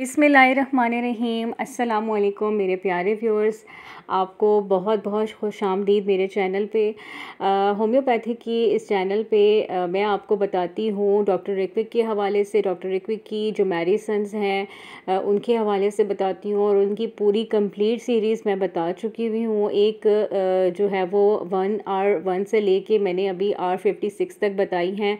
बिसमीम अल्लाम मेरे प्यारे व्यूअर्स आपको बहुत बहुत खुश आमदीद मेरे चैनल पे होम्योपैथी की इस चैनल पे आ, मैं आपको बताती हूँ डॉक्टर रिक्विक के हवाले से डॉक्टर रिक्विक की जो मेडिसन्स हैं उनके हवाले से बताती हूँ और उनकी पूरी कंप्लीट सीरीज़ मैं बता चुकी हुई हूँ एक आ, जो है वो वन आर वन से कर मैंने अभी आर फिफ्टी सिक्स तक बताई हैं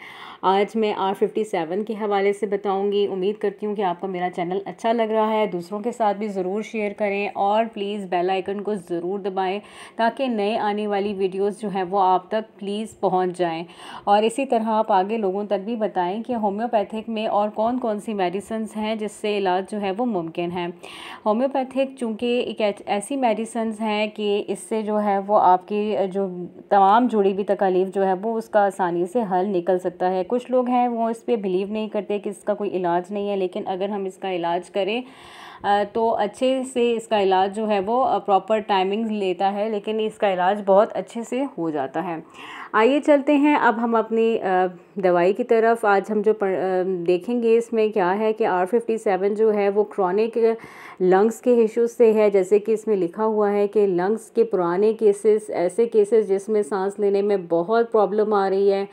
आज मैं आर फिफ्टी सेवन के हवाले से बताऊँगी उम्मीद करती हूँ कि आपको मेरा चैनल अच्छा लग रहा है दूसरों के साथ भी ज़रूर शेयर करें और प्लीज़ बेल आइकन को ज़रूर दबाएं ताकि नए आने वाली वीडियोस जो हैं वो आप तक प्लीज़ पहुंच जाएं और इसी तरह आप आगे लोगों तक भी बताएं कि होम्योपैथिक में और कौन कौन सी मेडिसन हैं जिससे इलाज जो है वो मुमकिन है होम्योपैथिक चूँकि एक ऐसी मेडिसन हैं कि इससे जो है वो आपकी जो तमाम जुड़ी हुई तकालीफ जो है वो उसका आसानी से हल निकल सकता है कुछ लोग हैं वो इस पर बिलीव नहीं करते कि इसका कोई इलाज नहीं है लेकिन अगर हम इसका इलाज इलाज करें तो अच्छे से इसका इलाज जो है वो प्रॉपर टाइमिंग लेता है लेकिन इसका इलाज बहुत अच्छे से हो जाता है आइए चलते हैं अब हम अपनी दवाई की तरफ आज हम जो देखेंगे इसमें क्या है कि आर फिफ्टी सेवन जो है वो क्रॉनिक लंग्स के इश्यूज से है जैसे कि इसमें लिखा हुआ है कि लंग्स के पुराने केसेस ऐसे केसेस जिसमें सांस लेने में बहुत प्रॉब्लम आ रही है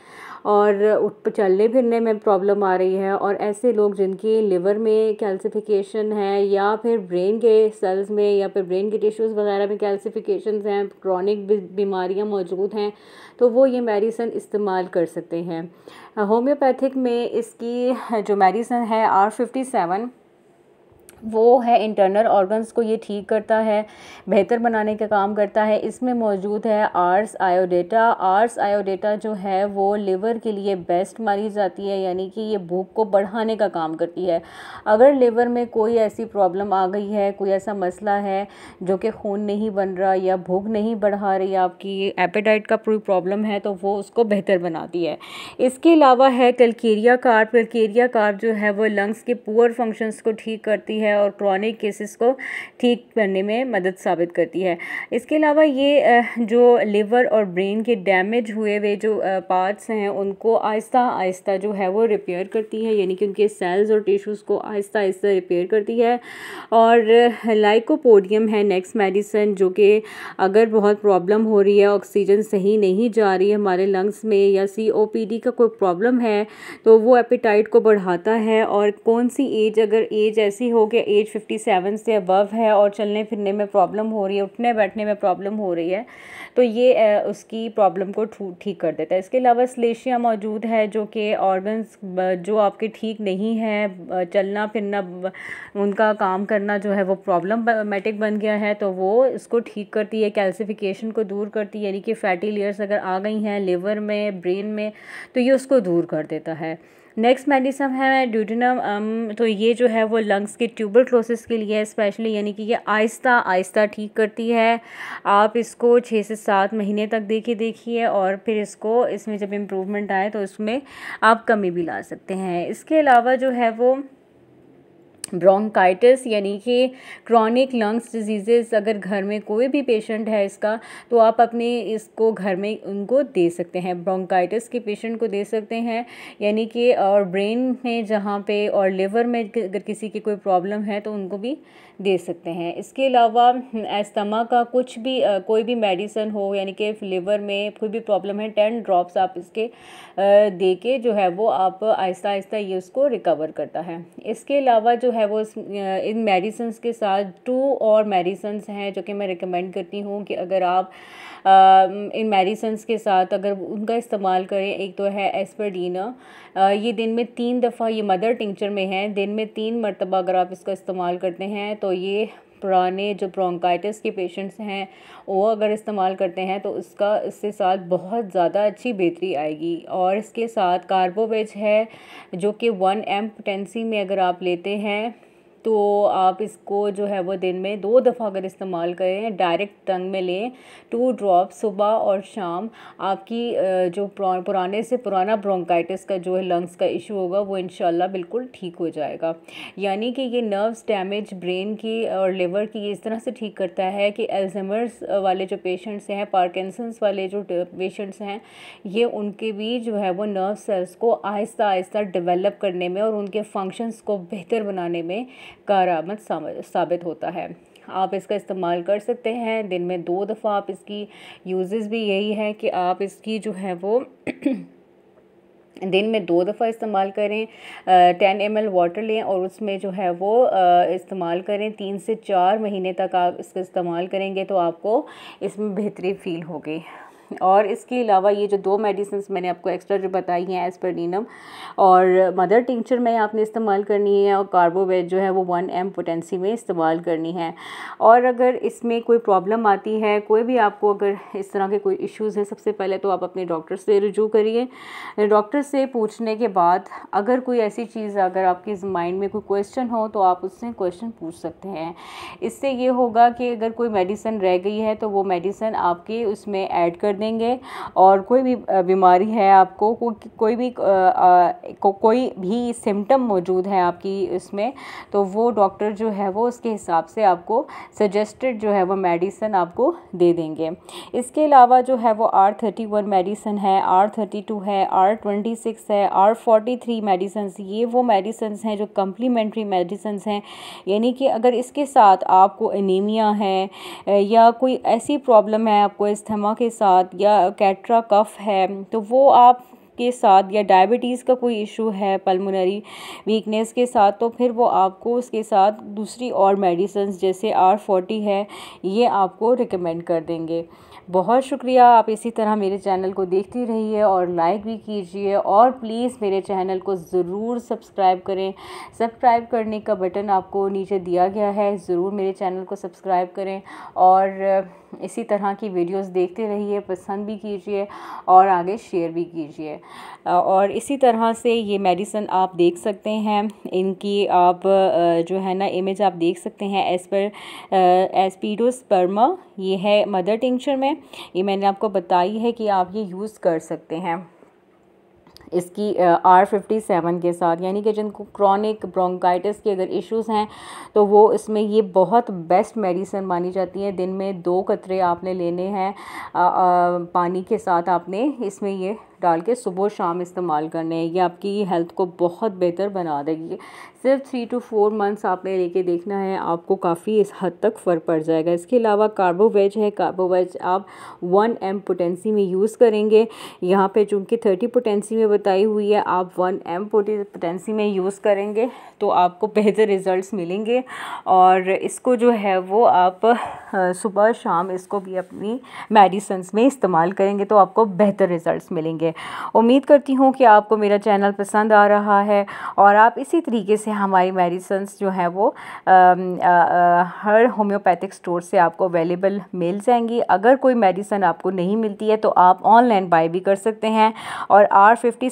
और उठ चलने फिरने में प्रॉब्लम आ रही है और ऐसे लोग जिनकी लिवर में कैल्सिफिकेशन है या या फिर ब्रेन के सेल्स में या फिर ब्रेन के टिश्यूज़ वगैरह में कैल्सिफिकेशन हैं क्रॉनिक बीमारियां मौजूद हैं तो वो ये मेडिसन इस्तेमाल कर सकते हैं होम्योपैथिक में इसकी जो मेडिसन है आर फिफ्टी सेवन वो है इंटरनल ऑर्गन्स को ये ठीक करता है बेहतर बनाने का काम करता है इसमें मौजूद है आर्स आयोडेटा आर्स आयोडेटा जो है वो लिवर के लिए बेस्ट मानी जाती है यानी कि ये भूख को बढ़ाने का काम करती है अगर लिवर में कोई ऐसी प्रॉब्लम आ गई है कोई ऐसा मसला है जो कि खून नहीं बन रहा या भूख नहीं बढ़ा रही आपकी एपेटाइट का कोई प्रॉब्लम है तो वो उसको बेहतर बनाती है इसके अलावा है कलकेरिया कार्प कलकेरिया कार्प जो है वो लंग्स के पुअर फंक्शंस को ठीक करती है है और क्रॉनिक केसेस को ठीक करने में मदद साबित करती है इसके अलावा ये जो लिवर और ब्रेन के डैमेज हुए हुए जो पार्ट्स हैं उनको आहिस्ता आहिस्ता जो है वो रिपेयर करती है यानी कि उनके सेल्स और टिश्यूज़ को आहिस्ता आहिस्ता रिपेयर करती है और लाइकोपोडियम है नेक्स्ट मेडिसन जो कि अगर बहुत प्रॉब्लम हो रही है ऑक्सीजन सही नहीं जा रही है हमारे लंग्स में या सी का कोई प्रॉब्लम है तो वो एपिटाइट को बढ़ाता है और कौन सी एज अगर एज ऐसी हो के एज फिफ्टी सेवन से अबव है और चलने फिरने में प्रॉब्लम हो रही है उठने बैठने में प्रॉब्लम हो रही है तो ये उसकी प्रॉब्लम को ठीक कर देता है इसके अलावा स्लेशिया मौजूद है जो कि ऑर्गन्स जो आपके ठीक नहीं है चलना फिरना उनका काम करना जो है वो मेटिक बन गया है तो वो इसको ठीक करती है कैल्सिफिकेशन को दूर करती है यानी कि फ़ैटी लेयर्स अगर आ गई हैं लिवर में ब्रेन में तो ये उसको दूर कर देता है नेक्स्ट मेडिसम है ड्यूटिनम um, तो ये जो है वो लंग्स के ट्यूबर क्लोसिस के लिए स्पेशली यानी कि ये आहिस्ता आहिस्ता ठीक करती है आप इसको छः से सात महीने तक देखिए देखिए और फिर इसको इसमें जब इम्प्रूवमेंट आए तो इसमें आप कमी भी ला सकते हैं इसके अलावा जो है वो ब्रोंकाइटिस यानी कि क्रॉनिक लंग्स डिजीज़ेस अगर घर में कोई भी पेशेंट है इसका तो आप अपने इसको घर में उनको दे सकते हैं ब्रोंकाइटिस के पेशेंट को दे सकते हैं यानी कि और ब्रेन में जहाँ पे और लिवर में अगर किसी की कोई प्रॉब्लम है तो उनको भी दे सकते हैं इसके अलावा एस्तमा का कुछ भी कोई भी मेडिसन हो यानी कि लिवर में कोई भी प्रॉब्लम है टेन ड्रॉप्स आप इसके दे के जो है वो आप आहिस्ता आहिस्ता ये उसको रिकवर करता है इसके अलावा जो है वो इस इन मेडिसन्स के साथ टू और मेडिसन्स हैं जो कि मैं रिकमेंड करती हूँ कि अगर आप आ, इन मेडिसन्स के साथ अगर उनका इस्तेमाल करें एक तो है एस्परडीना ये दिन में तीन दफ़ा ये मदर टिंचर में है दिन में तीन मरतबा अगर आप इसका इस्तेमाल करते हैं तो ये पुराने जो ब्रोंकाइटिस के पेशेंट्स हैं वो अगर इस्तेमाल करते हैं तो उसका इससे साथ बहुत ज़्यादा अच्छी बेहतरी आएगी और इसके साथ कार्बोवेज है जो कि वन एम पोटेंसी में अगर आप लेते हैं तो आप इसको जो है वो दिन में दो दफ़ा अगर इस्तेमाल करें डायरेक्ट टंग में लें टू ड्रॉप सुबह और शाम आपकी जो पुराने से पुराना ब्रोंकाइटिस का जो है लंग्स का इशू होगा वो इन बिल्कुल ठीक हो जाएगा यानी कि ये नर्व्स डैमेज ब्रेन की और लिवर की इस तरह से ठीक करता है कि एल्जमर्स वाले जो पेशेंट्स हैं पार्किसंस वाले जो पेशेंट्स हैं ये उनके भी जो है वो नर्व सेल्स को आहिस्ता आहिस्ता डेवलप करने में और उनके फंक्शंस को बेहतर बनाने में कारामद साबित होता है आप इसका इस्तेमाल कर सकते हैं दिन में दो दफ़ा आप इसकी यूज़ भी यही है कि आप इसकी जो है वो दिन में दो दफ़ा इस्तेमाल करें टेन एम एल वाटर लें और उसमें जो है वो इस्तेमाल करें तीन से चार महीने तक आप इसका इस्तेमाल करेंगे तो आपको इसमें बेहतरी फील होगी और इसके अलावा ये जो दो मेडिसिन मैंने आपको एक्स्ट्रा जो बताई हैं एसपरडीनम और मदर टिंचर में आपने इस्तेमाल करनी है और कार्बोवेट जो है वो वन एम पोटेंसी में इस्तेमाल करनी है और अगर इसमें कोई प्रॉब्लम आती है कोई भी आपको अगर इस तरह के कोई इश्यूज़ हैं सबसे पहले तो आप अपने डॉक्टर से रजू करिए डॉक्टर से पूछने के बाद अगर कोई ऐसी चीज़ अगर आपके माइंड में कोई क्वेश्चन हो तो आप उससे क्वेश्चन पूछ सकते हैं इससे ये होगा कि अगर कोई मेडिसिन रह गई है तो वो मेडिसिन आपके उसमें ऐड कर देंगे और कोई भी बीमारी है आपको को, कोई भी को, कोई भी सिम्टम मौजूद है आपकी इसमें तो वो डॉक्टर जो है वो उसके हिसाब से आपको सजेस्टेड जो है वो मेडिसन आपको दे देंगे इसके अलावा जो है वो आर थर्टी वन मेडिसन है आर थर्टी टू है आर ट्वेंटी सिक्स है आर फोर्टी थ्री मेडिसन ये वो मेडिसन हैं जो कम्प्लीमेंट्री मेडिसन हैं यानी कि अगर इसके साथ आपको एनीमिया है या कोई ऐसी प्रॉब्लम है आपको इस्थमा के साथ साथ या कैटरा कफ है तो वो आप के साथ या डायबिटीज़ का कोई इशू है पल्मोनरी वीकनेस के साथ तो फिर वो आपको उसके साथ दूसरी और मेडिसन जैसे आर फोर्टी है ये आपको रिकमेंड कर देंगे बहुत शुक्रिया आप इसी तरह मेरे चैनल को देखती रहिए और लाइक भी कीजिए और प्लीज़ मेरे चैनल को ज़रूर सब्सक्राइब करें सब्सक्राइब करने का बटन आपको नीचे दिया गया है ज़रूर मेरे चैनल को सब्सक्राइब करें और इसी तरह की वीडियोस देखते रहिए पसंद भी कीजिए और आगे शेयर भी कीजिए और इसी तरह से ये मेडिसन आप देख सकते हैं इनकी आप जो है ना इमेज आप देख सकते हैं एस पर एस्पीडोस्पर्मा ये है मदर टिंक्चर में ये मैंने आपको बताई है कि आप ये यूज़ कर सकते हैं इसकी आर फिफ्टी सेवन के साथ यानी कि जिनको क्रॉनिक ब्रोंकाइटिस के अगर इश्यूज़ हैं तो वो इसमें ये बहुत बेस्ट मेडिसिन मानी जाती है दिन में दो कतरे आपने लेने हैं पानी के साथ आपने इसमें ये डाल के सुबह शाम इस्तेमाल करने हैं ये आपकी हेल्थ को बहुत बेहतर बना देगी सिर्फ थ्री टू फोर मंथ्स आपने लेके देखना है आपको काफ़ी इस हद तक फ़र्क पड़ जाएगा इसके अलावा कार्बोवेज है कार्बोवेज आप वन एम पोटेंसी में यूज़ करेंगे यहाँ पे चूँकि थर्टी पोटेंसी में बताई हुई है आप वन एम पोटेंसी में यूज़ करेंगे तो आपको बेहतर रिज़ल्ट मिलेंगे और इसको जो है वो आप सुबह शाम इसको भी अपनी मेडिसन्स में इस्तेमाल करेंगे तो आपको बेहतर रिज़ल्ट मिलेंगे उम्मीद करती हूँ कि आपको मेरा चैनल पसंद आ रहा है और आप इसी तरीके से हमारी मेडिसन्स जो हैं वो आ, आ, आ, हर होम्योपैथिक स्टोर से आपको अवेलेबल मिल जाएंगी अगर कोई मेडिसन आपको नहीं मिलती है तो आप ऑनलाइन बाय भी कर सकते हैं और आर फिफ्टी